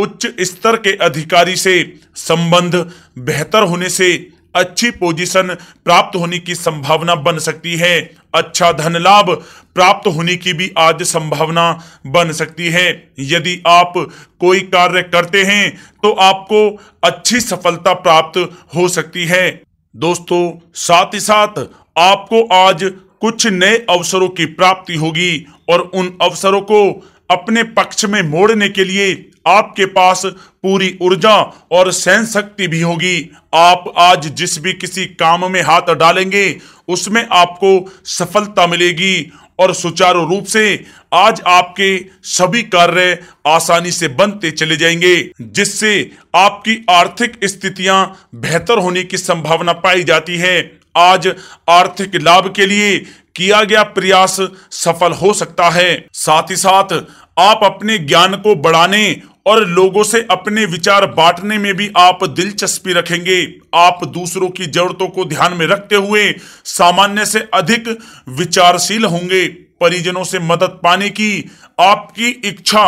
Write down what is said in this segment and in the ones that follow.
उच्च स्तर के अधिकारी से संबंध बेहतर होने से अच्छी पोजीशन प्राप्त होने की संभावना बन सकती है अच्छा धन लाभ प्राप्त होने की भी आज संभावना बन सकती है यदि आप कोई कार्य करते हैं तो आपको अच्छी सफलता प्राप्त हो सकती है दोस्तों साथ ही साथ आपको आज कुछ नए अवसरों की प्राप्ति होगी और उन अवसरों को अपने पक्ष में मोड़ने के लिए आपके पास पूरी ऊर्जा और सहन शक्ति भी होगी आप आज जिस भी किसी काम में हाथ डालेंगे उसमें आपको सफलता मिलेगी और सुचारू रूप से आज आपके सभी कार्य आसानी से बनते चले जाएंगे जिससे आपकी आर्थिक स्थितियां बेहतर होने की संभावना पाई जाती है आज आर्थिक लाभ के लिए किया गया प्रयास सफल हो सकता है साथ ही साथ आप अपने ज्ञान को बढ़ाने और लोगों से अपने विचार बांटने में भी आप दिलचस्पी रखेंगे आप दूसरों की जरूरतों को ध्यान में रखते हुए सामान्य से अधिक विचारशील होंगे परिजनों से मदद पाने की आपकी इच्छा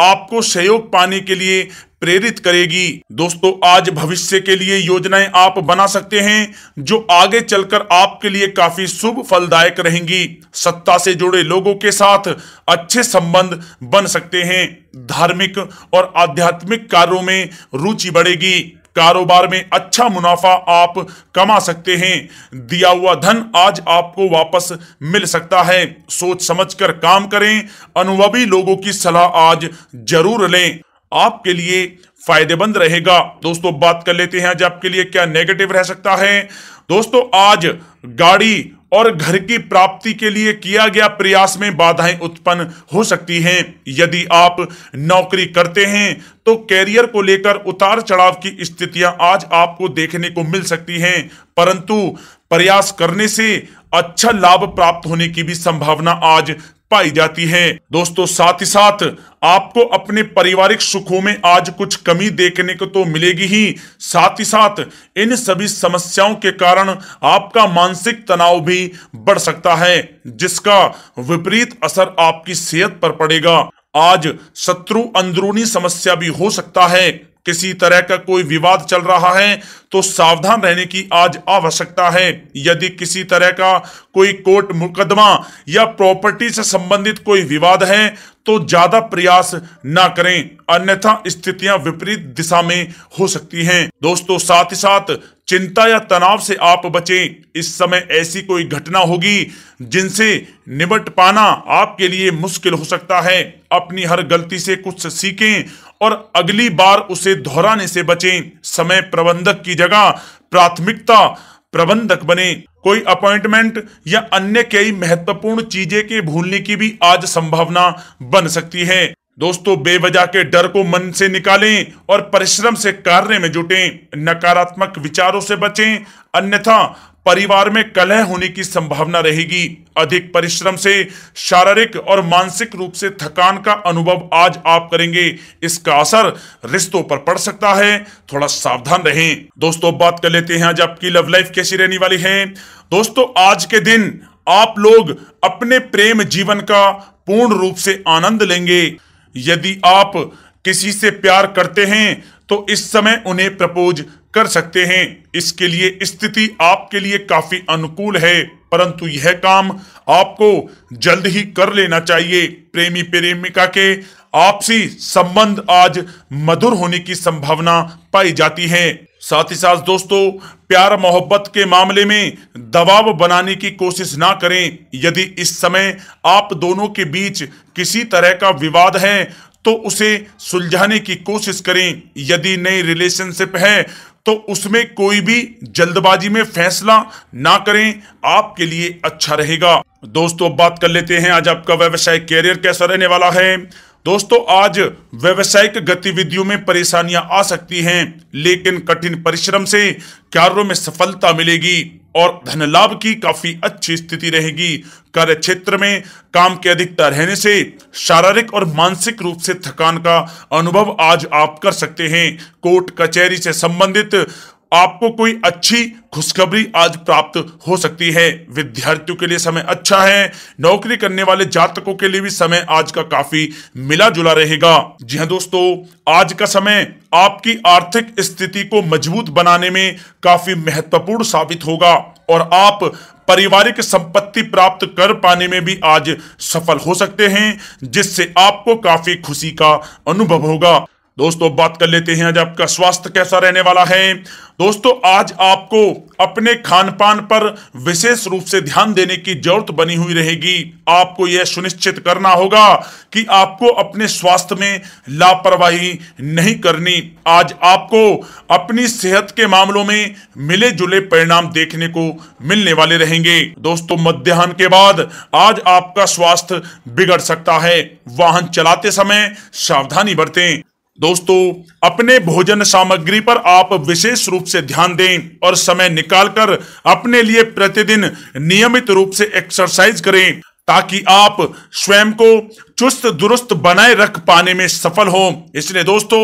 आपको सहयोग पाने के लिए प्रेरित करेगी दोस्तों आज भविष्य के लिए योजनाएं आप बना सकते हैं जो आगे चलकर आपके लिए काफी शुभ फलदायक रहेंगी सत्ता से जुड़े लोगों के साथ अच्छे संबंध बन सकते हैं धार्मिक और आध्यात्मिक कार्यों में रुचि बढ़ेगी कारोबार में अच्छा मुनाफा आप कमा सकते हैं दिया हुआ धन आज आपको वापस मिल सकता है सोच समझकर काम करें अनुभवी लोगों की सलाह आज जरूर लें आपके लिए फायदेमंद रहेगा दोस्तों बात कर लेते हैं आज आपके लिए क्या नेगेटिव रह सकता है दोस्तों आज गाड़ी और घर की प्राप्ति के लिए किया गया प्रयास में बाधाएं उत्पन्न हो सकती हैं यदि आप नौकरी करते हैं तो कैरियर को लेकर उतार चढ़ाव की स्थितियां आज आपको देखने को मिल सकती हैं परंतु प्रयास करने से अच्छा लाभ प्राप्त होने की भी संभावना आज पाई जाती है दोस्तों साथ ही साथ आपको अपने पारिवारिक सुखों में आज कुछ कमी देखने को तो मिलेगी ही साथ ही साथ इन सभी समस्याओं के कारण आपका मानसिक तनाव भी बढ़ सकता है जिसका विपरीत असर आपकी सेहत पर पड़ेगा आज शत्रु अंदरूनी समस्या भी हो सकता है किसी तरह का कोई विवाद चल रहा है तो सावधान रहने की आज आवश्यकता है यदि किसी तरह का कोई कोर्ट मुकदमा या प्रॉपर्टी से संबंधित कोई विवाद है तो ज्यादा प्रयास ना करें अन्यथा स्थितियां विपरीत दिशा में हो सकती हैं दोस्तों साथ ही साथ चिंता या तनाव से आप बचें इस समय ऐसी कोई घटना होगी जिनसे निबट पाना आपके लिए मुश्किल हो सकता है अपनी हर गलती से कुछ सीखें और अगली बार उसे दोहराने से बचें समय प्रबंधक की जगह प्राथमिकता प्रबंधक बने कोई अपॉइंटमेंट या अन्य कई महत्वपूर्ण चीजें के भूलने की भी आज संभावना बन सकती है दोस्तों बेवजह के डर को मन से निकालें और परिश्रम से कार्य में जुटें नकारात्मक विचारों से बचें अन्यथा परिवार में कलह होने की संभावना रहेगी अधिक परिश्रम से शारीरिक और मानसिक रूप से थकान का अनुभव आज आप करेंगे इसका असर रिश्तों पर पड़ सकता है थोड़ा सावधान रहें दोस्तों बात कर लेते हैं आज आपकी लव लाइफ कैसी रहने वाली है दोस्तों आज के दिन आप लोग अपने प्रेम जीवन का पूर्ण रूप से आनंद लेंगे यदि आप किसी से प्यार करते हैं तो इस समय उन्हें प्रपोज कर सकते हैं इसके लिए स्थिति आपके लिए काफी अनुकूल है परंतु यह काम आपको जल्द ही कर लेना चाहिए प्रेमी प्रेमिका के आपसी संबंध आज मधुर होने की संभावना पाई जाती है साथ ही साथ दोस्तों प्यार मोहब्बत के मामले में दबाव बनाने की कोशिश ना करें यदि इस समय आप दोनों के बीच किसी तरह का विवाद है तो उसे सुलझाने की कोशिश करें यदि नई रिलेशनशिप है तो उसमें कोई भी जल्दबाजी में फैसला ना करें आपके लिए अच्छा रहेगा दोस्तों अब बात कर लेते हैं आज आपका व्यवसाय कैरियर कैसा रहने वाला है दोस्तों आज व्यवसायिक गतिविधियों में परेशानियां आ सकती हैं लेकिन कठिन परिश्रम से कार्यों में सफलता मिलेगी और धन लाभ की काफी अच्छी स्थिति रहेगी कार्य क्षेत्र में काम के अधिकता रहने से शारीरिक और मानसिक रूप से थकान का अनुभव आज आप कर सकते हैं कोर्ट कचहरी से संबंधित आपको कोई अच्छी खुशखबरी आज प्राप्त हो सकती है विद्यार्थियों के लिए समय अच्छा है नौकरी करने वाले जातकों के लिए भी समय आज का काफी मिला जुला रहेगा जी हाँ दोस्तों आज का समय आपकी आर्थिक स्थिति को मजबूत बनाने में काफी महत्वपूर्ण साबित होगा और आप पारिवारिक संपत्ति प्राप्त कर पाने में भी आज सफल हो सकते हैं जिससे आपको काफी खुशी का अनुभव होगा दोस्तों बात कर लेते हैं आज आपका स्वास्थ्य कैसा रहने वाला है दोस्तों आज आपको अपने खान पान पर विशेष रूप से ध्यान देने की जरूरत बनी हुई रहेगी आपको यह सुनिश्चित करना होगा कि आपको अपने स्वास्थ्य में लापरवाही नहीं करनी आज आपको अपनी सेहत के मामलों में मिले जुले परिणाम देखने को मिलने वाले रहेंगे दोस्तों मध्यान्ह के बाद आज आपका स्वास्थ्य बिगड़ सकता है वाहन चलाते समय सावधानी बरतें दोस्तों अपने भोजन सामग्री पर आप विशेष रूप से ध्यान दें और समय निकालकर अपने लिए प्रतिदिन नियमित रूप से एक्सरसाइज करें ताकि आप स्वयं को चुस्त दुरुस्त बनाए रख पाने में सफल हो इसलिए दोस्तों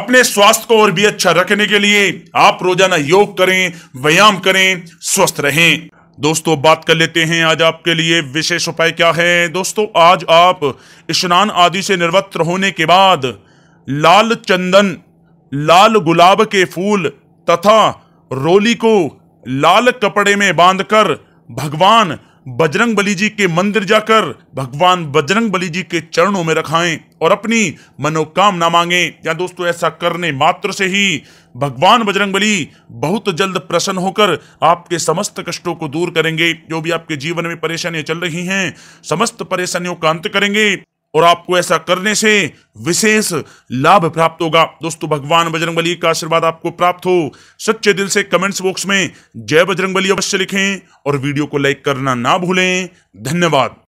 अपने स्वास्थ्य को और भी अच्छा रखने के लिए आप रोजाना योग करें व्यायाम करें स्वस्थ रहें दोस्तों बात कर लेते हैं आज आपके लिए विशेष उपाय क्या है दोस्तों आज आप स्नान आदि से निर्वत्र होने के बाद लाल चंदन लाल गुलाब के फूल तथा रोली को लाल कपड़े में बांधकर भगवान बजरंग बली जी के मंदिर जाकर भगवान बजरंग बली जी के चरणों में रखाएं और अपनी मनोकामना मांगे या दोस्तों ऐसा करने मात्र से ही भगवान बजरंग बली बहुत जल्द प्रसन्न होकर आपके समस्त कष्टों को दूर करेंगे जो भी आपके जीवन में परेशानियां चल रही हैं समस्त परेशानियों का अंत करेंगे और आपको ऐसा करने से विशेष लाभ प्राप्त होगा दोस्तों भगवान बजरंगबली का आशीर्वाद आपको प्राप्त हो सच्चे दिल से कमेंट्स बॉक्स में जय बजरंगबली अवश्य लिखें और वीडियो को लाइक करना ना भूलें धन्यवाद